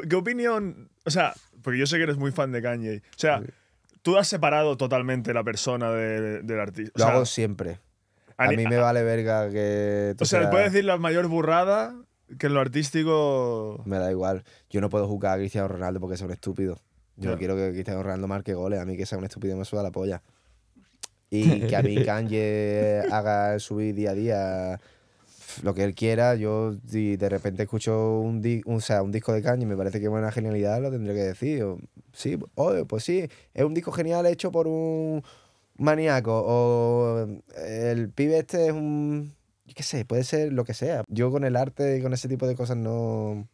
¿qué, opinión? O sea, porque yo sé que eres muy fan de Kanye. O sea, tú has separado totalmente la persona del artista. Lo hago siempre. A, mí me vale verga que. O sea, le puedes decir la mayor burrada que en lo artístico. Me da igual. Yo no puedo juzgar a Cristiano Ronaldo porque es un estúpido. Yo no quiero que Cristiano Ronaldo marque goles. A mí que sea un estúpido me suda la polla. Y que a mí Kanye haga subir día a día lo que él quiera. Yo, si de repente escucho un, un, sea, un disco de Kanye y me parece que es una genialidad, lo tendré que decir. sí, pues sí, es un disco genial hecho por un maníaco. O el pibe este es un. yo qué sé, puede ser lo que sea. Yo con el arte y con ese tipo de cosas no.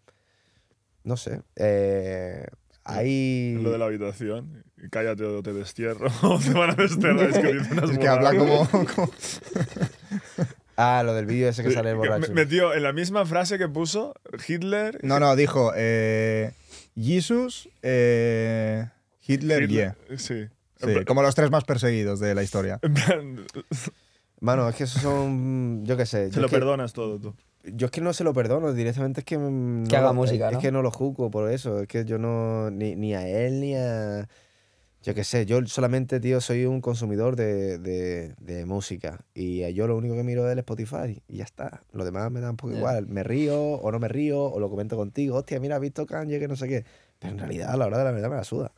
No sé. Eh, ahí... Lo de la habitación. Cállate o te destierro. te van a desterrar. es que, que habla como... Ah, lo del vídeo ese que sale el borracho. Metió en la misma frase que puso Hitler. No, no, dijo eh, Jesus, eh, Hitler, y yeah. Sí. Como los tres más perseguidos de la historia. Mano, es que eso son. Yo qué sé. Se lo perdonas todo tú. Yo es que no se lo perdono, directamente es que. No, que haga música. ¿no? es que no lo juzgo por eso. Es que yo no. ni a él ni a yo qué sé, yo solamente, tío, soy un consumidor de, música. Y eh, yo lo único que miro es el Spotify y ya está. Lo demás me da un poco igual. Me río o no me río o lo comento contigo. Hostia, mira, has visto Kanye que no sé qué. Pero en realidad, a la hora de la verdad, me la suda.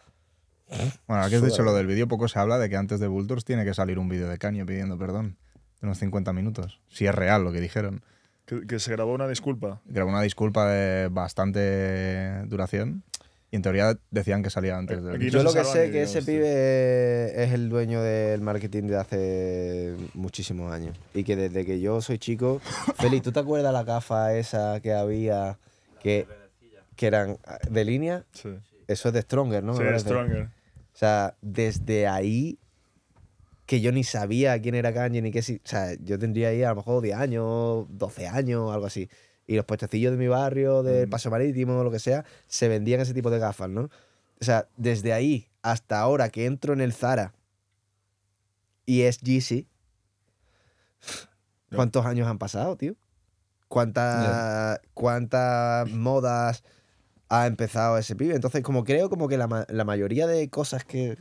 Bueno, aquí has dicho lo del vídeo, poco se habla de que antes de Vultures tiene que salir un vídeo de Kanye pidiendo perdón. De unos 50 minutos. Si es real lo que dijeron. Que, que se grabó una disculpa. Grabó una disculpa de bastante duración. Y en teoría decían que salía antes Yo lo que sé que ese pibe es el dueño del marketing de hace muchísimos años. Y que desde que yo soy chico. Feli, ¿tú te acuerdas la gafa esa que había que, que eran de línea? Sí. Eso es de Stronger, ¿no? Sí, de Stronger. O sea, desde ahí que yo ni sabía quién era Kanye ni qué. O sea, yo tendría ahí a lo mejor 10 años, 12 años, algo así y los puestecillos de mi barrio, del mm. Paso Marítimo, lo que sea, se vendían ese tipo de gafas, ¿no? O sea, desde ahí hasta ahora que entro en el Zara y es GC. ¿cuántos años han pasado, tío? ¿Cuántas, ¿Cuántas modas ha empezado ese pibe? Entonces, como creo como que la, mayoría de cosas que,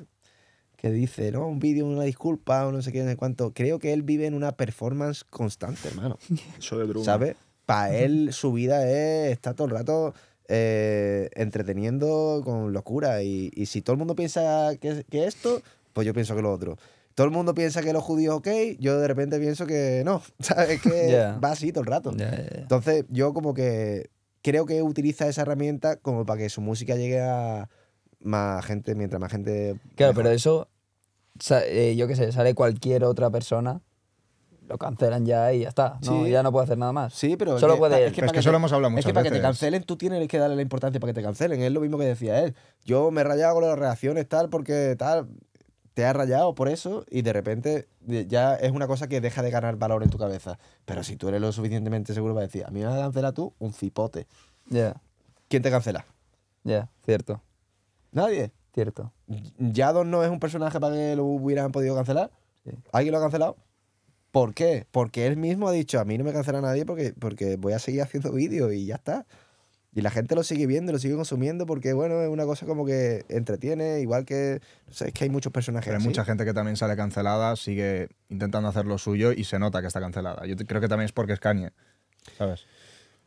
que dice, ¿no? Un vídeo, una disculpa, o no sé qué, no sé cuánto. Creo que él vive en una performance constante, hermano. Eso de Bruno. ¿Sabes? para él su vida es estar todo el rato eh, entreteniendo con locura. Y, y, si todo el mundo piensa que, que, esto, pues yo pienso que lo otro. Todo el mundo piensa que los judíos ok, yo de repente pienso que no, ¿sabes? Que va así todo el rato. Entonces yo como que creo que utiliza esa herramienta como para que su música llegue a más gente, mientras más gente... Claro, pero eso, eh, yo qué sé, sale cualquier otra persona lo cancelan ya y ya está. No, Ya no puede hacer nada más. Sí, pero. es que, hemos hablado mucho. Es que para que te cancelen, tú tienes que darle la importancia para que te cancelen. Es lo mismo que decía él. Yo me he rayado con las reacciones tal, porque tal. Te has rayado por eso y de repente ya es una cosa que deja de ganar valor en tu cabeza. Pero si tú eres lo suficientemente seguro para decir, a mí me vas a cancelar tú un cipote. Ya. ¿Quién te cancela? Ya, cierto. Nadie. Cierto. ¿Yadon no es un personaje para que lo hubieran podido cancelar? ¿Alguien lo ha cancelado? ¿Por qué? Porque él mismo ha dicho, a mí no me cancela nadie porque, porque voy a seguir haciendo vídeos y ya está. Y la gente lo sigue viendo, lo sigue consumiendo porque, bueno, es una cosa como que entretiene, igual que, no sé, es que hay muchos personajes. Pero hay mucha gente que también sale cancelada, sigue intentando hacer lo suyo y se nota que está cancelada. Yo creo que también es porque es Kanye, ¿sabes?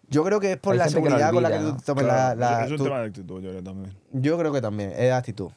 Yo creo que es por la seguridad con la que tú tomes la, Es un tema de actitud, yo creo también. Yo creo que también, es actitud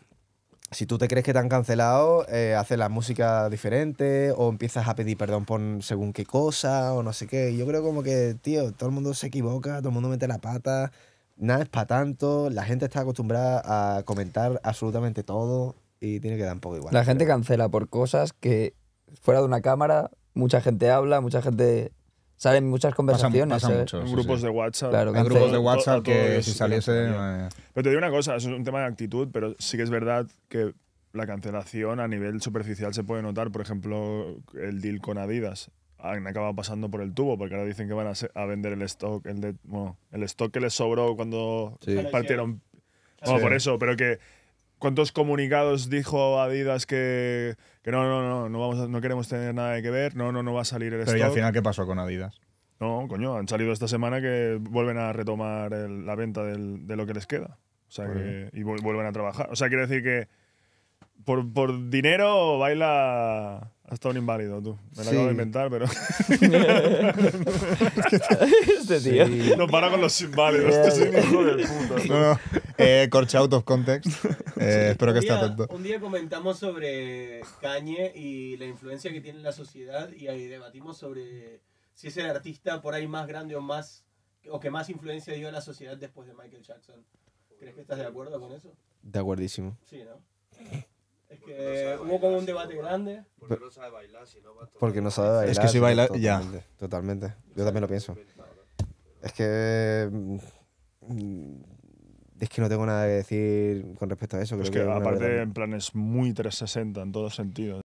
si tú te crees que te han cancelado, eh, haces la música diferente o empiezas a pedir perdón por según qué cosa o no sé qué. yo creo como que, tío, todo el mundo se equivoca, todo el mundo mete la pata, nada es para tanto, la gente está acostumbrada a comentar absolutamente todo y tiene que dar un poco igual. La gente cancela por cosas que fuera de una cámara mucha gente habla, mucha gente salen muchas conversaciones. en grupos de WhatsApp. en grupos de WhatsApp que, si saliese. Eh, pero te digo una cosa, es un tema de actitud, pero sí que es verdad que la cancelación a nivel superficial se puede notar. Por ejemplo, el deal con Adidas han acabado pasando por el tubo, porque ahora dicen que van a, vender el stock, el de, el stock que les sobró cuando partieron. por eso, pero que con dos comunicados dijo Adidas que, no, no, no, no, vamos no queremos tener nada que ver, no, no, no va a salir el Pero ¿y al final qué pasó con Adidas? No, coño, han salido esta semana que vuelven a retomar la venta de lo que les queda. O sea, pues y vuelven a trabajar. O sea, quiero decir que por dinero baila Has estado un inválido tú. Me lo acabo de inventar, pero. Este, este tío. No para con los inválidos. este es hijo No, out eh, of context. Eh, espero que esté atento. Un día comentamos sobre Cañe y la influencia que tiene en la sociedad y ahí debatimos sobre si es el artista por ahí más grande o más. o que más influencia dio a la sociedad después de Michael Jackson. ¿Crees que estás de acuerdo con eso? De acuerdísimo. Sí, ¿no? hubo como un debate grande. Porque no sabe bailar, si no va Porque no sabe Es que si baila, ya. Totalmente. Yo también lo pienso. Es que. Mm, es que no tengo nada que decir con respecto a eso. es que, que aparte, en plan, es muy 360 en todo sentido.